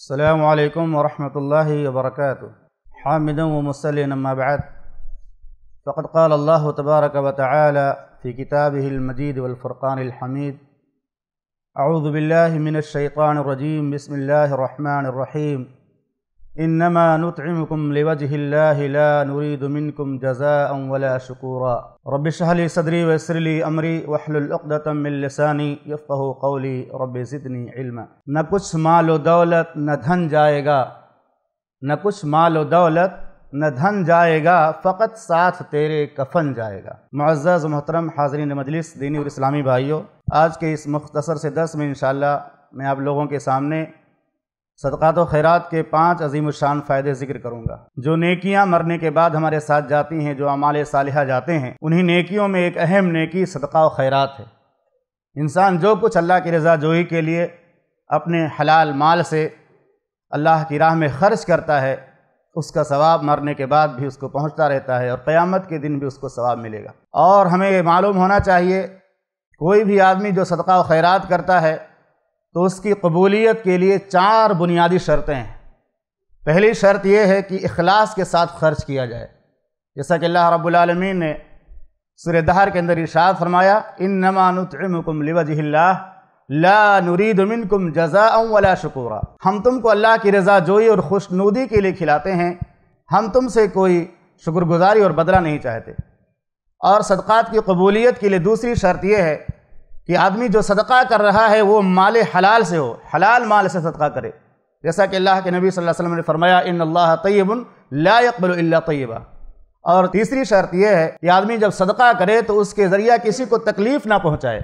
السلام عليكم ورحمة الله وبركاته حامدا ومسليا أما بعد فقد قال الله تبارك وتعالى في كتابه المجيد والفرقان الحميد أعوذ بالله من الشيطان الرجيم بسم الله الرحمن الرحيم इन्नमा नुतमकुम लिवजहिल्ला नूरीदमिनकुम जजा वला शकूरा रबिशहली सदरी वसरली अमरी वहलुलदातमिलसानी यफ़ कौली रब ज़िदनी इल्मा न कुछ माल दौलत न धन जाएगा न कुछ माल दौलत न धन जाएगा फ़कत साथ तेरे कफन जाएगा मज़्ज़ मोहतरम हाजरीन मजलिस दीनी और इस्लामी भाइयों आज के इस मुख्तसर से दस में इन मैं आप लोगों के सामने सदक़ात व खैरात के पाँच अजीम शान फ़ायदे जिक्र करूँगा जो नेकियाँ मरने के बाद हमारे साथ जाती हैं जो अमाल सालिहा जाते हैं उन्हीं नेकियों में एक अहम नेकी सदका व खैरात है इंसान जो कुछ अल्लाह की रजा जोई के लिए अपने हलाल माल से अल्लाह की राह में ख़र्च करता है उसका सवाब मरने के बाद भी उसको पहुँचता रहता है और क़यामत के दिन भी उसको सवाब मिलेगा और हमें ये मालूम होना चाहिए कोई भी आदमी जो सदका व खैरात करता है तो उसकी कबूलियत के लिए चार बुनियादी शर्तें हैं पहली शर्त यह है कि अखलास के साथ खर्च किया जाए जैसा कि अल्लाह रबालमीन ने सुर दहर के अंदर इशाद फरमाया इन नमानुतमकुम लिवजहिल्ला ला नुरीदमिन कुम जजा वला शकूरा हम तुमको अल्लाह की रजा जोई और खुशनूदी के लिए खिलाते हैं हम तुमसे कोई शुक्रगुजारी और बदला नहीं चाहते और सदक़ात की कबूलियत के लिए दूसरी शर्त यह है कि आदमी जो सदका कर रहा है वो माल हलाल से हो हलाल माल से सदका करे जैसा कि अल्लाह के नबी सल्लल्लाहु अलैहि वसल्लम ने फरमाया इन अल्लाह तयबन ला यकबल तयबा और तीसरी शर्त यह है कि आदमी जब सदका करे तो उसके ज़रिया किसी को तकलीफ़ ना पहुँचाए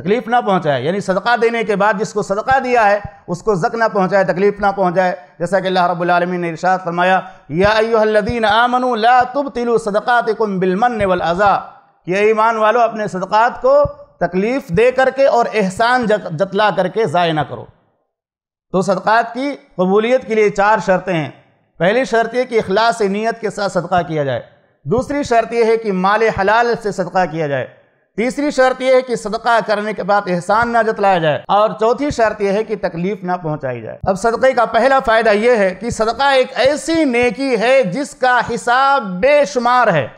तकलीफ़ ना पहुँचाए यानी सदका देने के बाद जिसको सदका दिया है उसको जक ना पहुँचाए तकलीफ़ ना पहुँचाए जैसा कि अल्लाह रब्बुल आलमीन ने इरशाद फरमाया या अयोहल्लदीन आमनू ला तुब तिलु सदक़ात बिलमन वल अज़ा ये ईमान वालों अपने सदक़ात को तकलीफ़ दे करके और एहसान जतला करके ज़ाय ना करो तो सदक़ात की कबूलियत के लिए चार शर्तें हैं पहली शर्त यह कि अखलास नीयत के साथ सदका किया जाए दूसरी शर्त यह है कि माल हलाल से सदका किया जाए तीसरी शर्त यह है कि सदका करने के बाद एहसान ना जतलाया जाए और चौथी शर्त यह है कि तकलीफ ना पहुंचाई जाए अब सदक़े का पहला फ़ायदा यह है कि सदका एक ऐसी नेकी है जिसका हिसाब बेशुमार है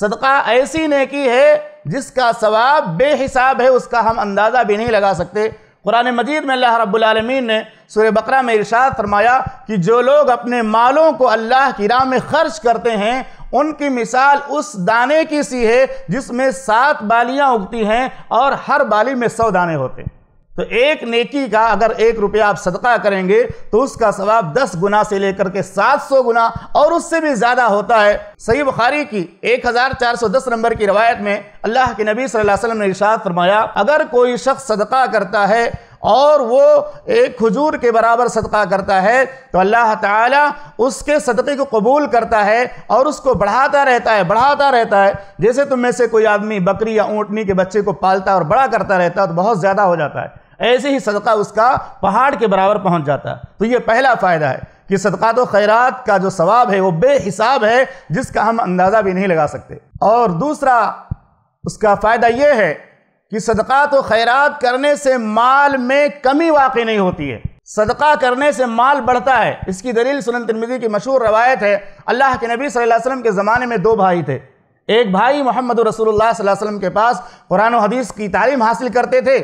सदका ऐसी नेकी है जिसका सवाब बेहिसाब है उसका हम अंदाज़ा भी नहीं लगा सकते कुरान मजीद में अल्लाह रब्बुलमीन ने सूर्य बकरा में इरशाद फरमाया कि जो लोग अपने मालों को अल्लाह की राह में खर्च करते हैं उनकी मिसाल उस दाने की सी है जिसमें सात बालियां उगती हैं और हर बाली में सौ दाने होते हैं तो एक नेकी का अगर एक रुपया आप सदका करेंगे तो उसका सवाब दस गुना से लेकर के सात सौ गुना और उससे भी ज़्यादा होता है सही बुखारी की एक हज़ार चार सौ दस नंबर की रवायत में अल्लाह के नबी सल्लल्लाहु अलैहि वसल्लम ने इरशाद फरमाया अगर कोई शख्स सदका करता है और वो एक खजूर के बराबर सदका करता है तो अल्लाह ताला उसके सदक़े को कबूल करता है और उसको बढ़ाता रहता है बढ़ाता रहता है जैसे तुम में से कोई आदमी बकरी या ऊँटनी के बच्चे को पालता और बड़ा करता रहता है तो बहुत ज़्यादा हो जाता है ऐसे ही सदका उसका पहाड़ के बराबर पहुंच जाता तो ये पहला फ़ायदा है कि तो खैरात का जो सवाब है वो बेहिसाब है जिसका हम अंदाज़ा भी नहीं लगा सकते और दूसरा उसका फ़ायदा ये है कि तो खैरात करने से माल में कमी वाकई नहीं होती है सदका करने से माल बढ़ता है इसकी दलील सुनन तिरमिजी की मशहूर रवायत है अल्लाह के नबी सल्लल्लाहु अलैहि वसल्लम के ज़माने में दो भाई थे एक भाई मोहम्मद रसूलुल्लाह सल्लल्लाहु अलैहि वसल्लम के पास कुरान हदीस की तालीम हासिल करते थे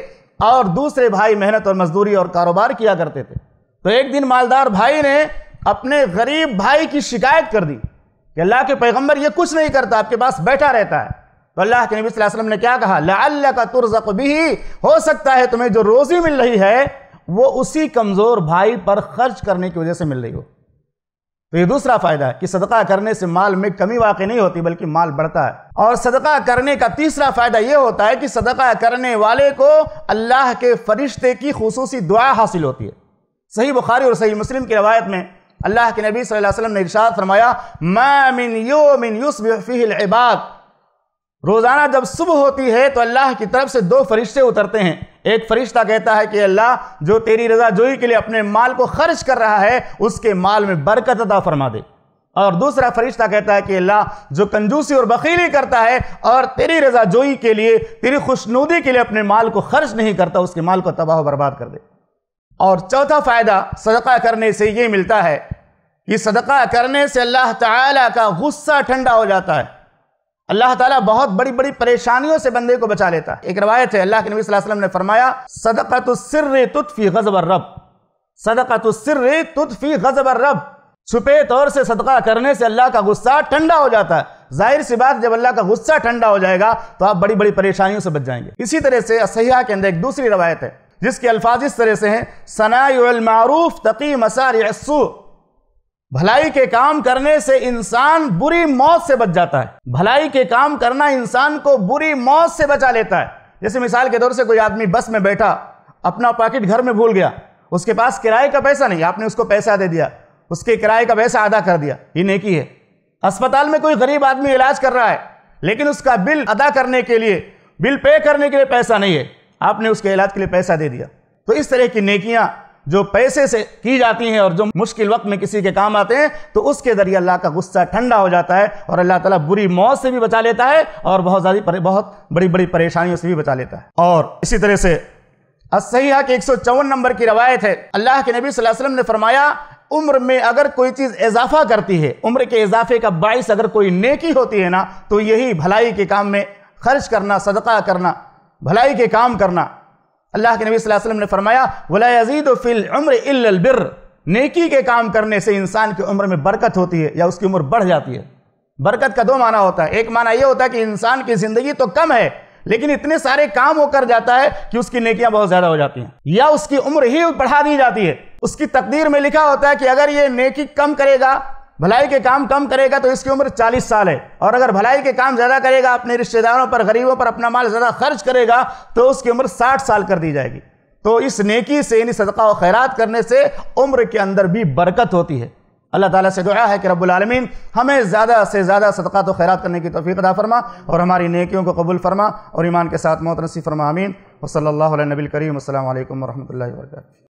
और दूसरे भाई मेहनत और मजदूरी और कारोबार किया करते थे तो एक दिन मालदार भाई ने अपने गरीब भाई की शिकायत कर दी कि अल्लाह के पैगंबर ये कुछ नहीं करता आपके पास बैठा रहता है तो अल्लाह के नबी वसल्लम ने क्या कहा ला का तुरजक भी हो सकता है तुम्हें जो रोज़ी मिल रही है वो उसी कमज़ोर भाई पर खर्च करने की वजह से मिल रही हो तो ये दूसरा फायदा है कि सदका करने से माल में कमी वाक़ नहीं होती बल्कि माल बढ़ता है और सदका करने का तीसरा फ़ायदा यह होता है कि सदका करने वाले को अल्लाह के फरिश्ते की खसूसी दुआ हासिल होती है सही बुखारी और सही मुस्लिम की रवायत में अल्लाह के नबी सल्लल्लाहु अलैहि वसल्लम ने इरशाद फरमाया मैं मिन यो मिन यूसबिल इबाद रोज़ाना जब सुबह होती है तो अल्लाह की तरफ से दो फरिश्ते उतरते हैं एक फरिश्ता कहता है कि अल्लाह जो तेरी रजा जोई के लिए अपने माल को खर्च कर रहा है उसके माल में बरकत अदा फरमा दे और दूसरा फरिश्ता कहता है कि अल्लाह जो कंजूसी और बकीली करता है और तेरी रजा जोई के लिए तेरी खुशनुदी के लिए अपने माल को खर्च नहीं करता उसके माल को तबाह बर्बाद कर दे और चौथा फ़ायदा सदका करने से ये मिलता है कि सदका करने से अल्लाह ताला का गुस्सा ठंडा हो जाता है अल्लाह ताला बहुत बड़ी बड़ी परेशानियों से बंदे को बचा लेता एक रवायत है अल्लाह के नबी वसल्लम ने फरमाया सदका तो सिर रे तुतफ़ी गजबर रब सदका तो सिर रे तुतफ़ी गजबर रब छुपे तौर से सदका करने से अल्लाह का गुस्सा ठंडा हो जाता है जाहिर सी बात जब अल्लाह का गुस्सा ठंडा हो जाएगा तो आप बड़ी बड़ी परेशानियों से बच जाएंगे इसी तरह से असह्या के अंदर एक दूसरी रवायत है जिसके अल्फाज इस तरह से हैं सनाई मारूफ तकी मसार यसू भलाई के काम करने से इंसान बुरी मौत से बच जाता है भलाई के काम करना इंसान को बुरी मौत से बचा लेता है जैसे मिसाल के तौर से कोई आदमी बस में बैठा अपना पैकेट घर में भूल गया उसके पास किराए का पैसा नहीं आपने उसको पैसा दे दिया उसके किराए का पैसा अदा कर दिया ये नेकी है अस्पताल में कोई गरीब आदमी इलाज कर रहा है लेकिन उसका बिल अदा करने के लिए बिल पे करने के लिए पैसा नहीं है आपने उसके इलाज के लिए पैसा दे दिया तो इस तरह की नेकियां जो पैसे से की जाती हैं और जो मुश्किल वक्त में किसी के काम आते हैं तो उसके जरिए अल्लाह का गुस्सा ठंडा हो जाता है और अल्लाह ताला बुरी मौत से भी बचा लेता है और बहुत ज़्यादा बहुत बड़ी बड़ी परेशानियों से भी बचा लेता है और इसी तरह से असहिया के एक नंबर की रवायत है अल्लाह के नबी वसल्लम ने फरमाया उम्र में अगर कोई चीज़ इजाफा करती है उम्र के इजाफे का बायस अगर कोई नेकी होती है ना तो यही भलाई के काम में खर्च करना सदका करना भलाई के काम करना अल्लाह के नबी वसल्लम ने फरमाया वला यजीद फिल उम्र इल्लबिर नेकी के काम करने से इंसान की उम्र में बरकत होती है या उसकी उम्र बढ़ जाती है बरकत का दो माना होता है एक माना यह होता है कि इंसान की ज़िंदगी तो कम है लेकिन इतने सारे काम वो कर जाता है कि उसकी नेकियां बहुत ज़्यादा हो जाती हैं या उसकी उम्र ही बढ़ा दी जाती है उसकी तकदीर में लिखा होता है कि अगर ये नेकी कम करेगा भलाई के काम कम करेगा तो इसकी उम्र 40 साल है और अगर भलाई के काम ज़्यादा करेगा अपने रिश्तेदारों पर गरीबों पर अपना माल ज़्यादा खर्च करेगा तो उसकी उम्र 60 साल कर दी जाएगी तो इस नेकी से इन सदका और खैरात करने से उम्र के अंदर भी बरकत होती है अल्लाह ताला से दुआ है कि रबालमीन हमें ज़्यादा से ज़्यादा सदका तो खैरात करने की तोफ़ी अदा फरमा और हमारी नेकियों को कबूल फरमा और ईमान के साथ मौत नसीब फरमा आमीन वसल नबी करीम असल वरहमल वर्क